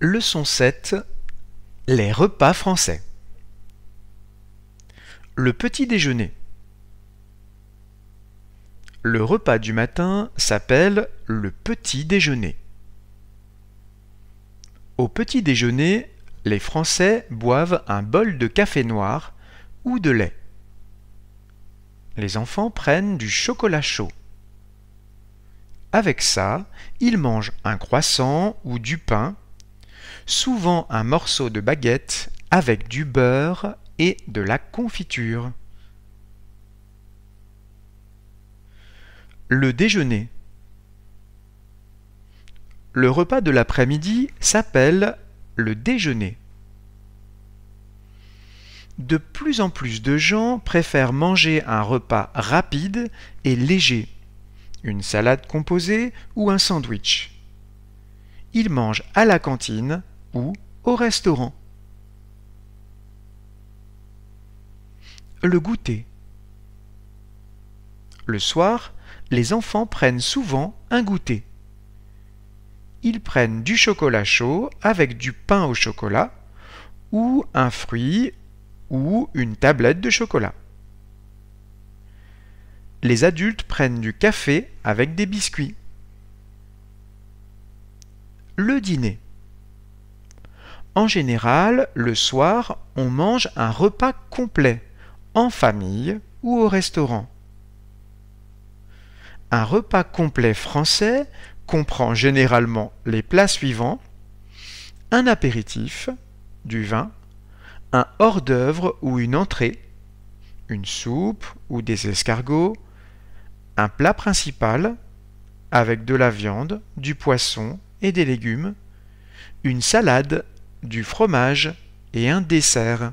Leçon 7 Les repas français. Le petit déjeuner. Le repas du matin s'appelle le petit déjeuner. Au petit déjeuner, les Français boivent un bol de café noir ou de lait. Les enfants prennent du chocolat chaud. Avec ça, ils mangent un croissant ou du pain souvent un morceau de baguette avec du beurre et de la confiture. Le déjeuner. Le repas de l'après-midi s'appelle le déjeuner. De plus en plus de gens préfèrent manger un repas rapide et léger, une salade composée ou un sandwich. Ils mangent à la cantine ou au restaurant. Le goûter. Le soir, les enfants prennent souvent un goûter. Ils prennent du chocolat chaud avec du pain au chocolat ou un fruit ou une tablette de chocolat. Les adultes prennent du café avec des biscuits. Le dîner. En général, le soir, on mange un repas complet, en famille ou au restaurant. Un repas complet français comprend généralement les plats suivants un apéritif, du vin, un hors-d'œuvre ou une entrée, une soupe ou des escargots, un plat principal avec de la viande, du poisson et des légumes, une salade du fromage et un dessert.